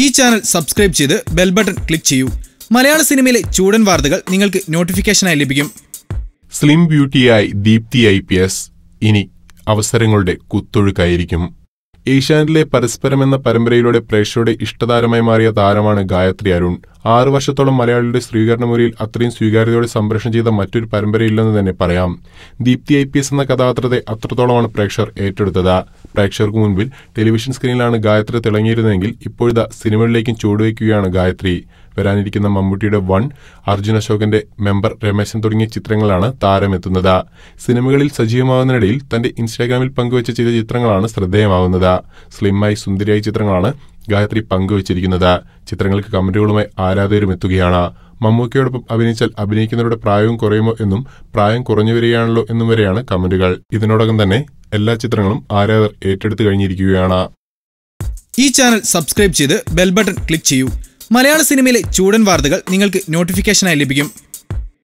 ഈ channel subscribe ചെയ്ത് bell button click ചെയ്യൂ മലയാള സിനിമയിലെ ചൂടൻ വാർത്തകൾ നിങ്ങൾക്ക് നോട്ടിഫിക്കേഷനായി ലഭിക്കും സ്ലിം ബ്യൂട്ടിയായി ദീപ്തി ഐ പി എസ് ഇനി അവസരങ്ങളുടെ കുത്തൊഴുക്കായിരിക്കും ഏഷ്യാനെറ്റിലെ പരസ്പരം എന്ന പരമ്പരയിലൂടെ പ്രേക്ഷകരുടെ ഇഷ്ടതാരമായി മാറിയ താരമാണ് ഗായത്രി അരുൺ ആറു വർഷത്തോളം മലയാളിയുടെ സ്ത്രീകരണ മുറിയിൽ അത്രയും സ്വീകാര്യതയോടെ സംപ്രേഷണം ചെയ്ത മറ്റൊരു പരമ്പരയില്ലെന്ന് തന്നെ പറയാം ദീപ്തി ഐ പി എസ് എന്ന കഥാപാത്രത്തെ അത്രത്തോളമാണ് പ്രേക്ഷകർ ഏറ്റെടുത്തത് പ്രേക്ഷകർക്ക് മുൻപിൽ ടെലിവിഷൻ സ്ക്രീനിലാണ് ഗായത്രി തിളങ്ങിയിരുന്നതെങ്കിൽ ഇപ്പോഴിതാ സിനിമകളിലേക്കും ചുവടുവയ്ക്കുകയാണ് ഗായത്രി വരാനിരിക്കുന്ന മമ്മൂട്ടിയുടെ വൺ അർജുൻ അശോകന്റെ മെമ്പർ രമേശൻ തുടങ്ങിയ ചിത്രങ്ങളാണ് താരമെത്തുന്നത് സിനിമകളിൽ സജീവമാകുന്നതിനിടയിൽ തന്റെ ഇൻസ്റ്റാഗ്രാമിൽ പങ്കുവച്ച ചില ചിത്രങ്ങളാണ് ശ്രദ്ധേയമാകുന്നത് സ്ലിമായി സുന്ദരിയായി ചിത്രങ്ങളാണ് ഗായത്രി പങ്കുവച്ചിരിക്കുന്നത് ചിത്രങ്ങൾക്ക് കമന്റുകളുമായി ആരാധകരും എത്തുകയാണ് മമ്മൂക്കയോടൊപ്പം അഭിനയിച്ചാൽ അഭിനയിക്കുന്നവരുടെ പ്രായവും കുറയുമോ എന്നും പ്രായം കുറഞ്ഞു വരികയാണല്ലോ എന്നും വരെയാണ് കമന്റുകൾ ഇതിനോടകം തന്നെ എല്ലാ ചിത്രങ്ങളും ആരാധകർ ഏറ്റെടുത്തു കഴിഞ്ഞിരിക്കുകയാണ് ഈ ചാനൽ സബ്സ്ക്രൈബ് ചെയ്ത് ബെൽ ബട്ടൺ ക്ലിക്ക് ചെയ്യൂ മലയാള സിനിമയിലെ ചൂടൻ വാർത്തകൾ നിങ്ങൾക്ക് നോട്ടിഫിക്കേഷനായി ലഭിക്കും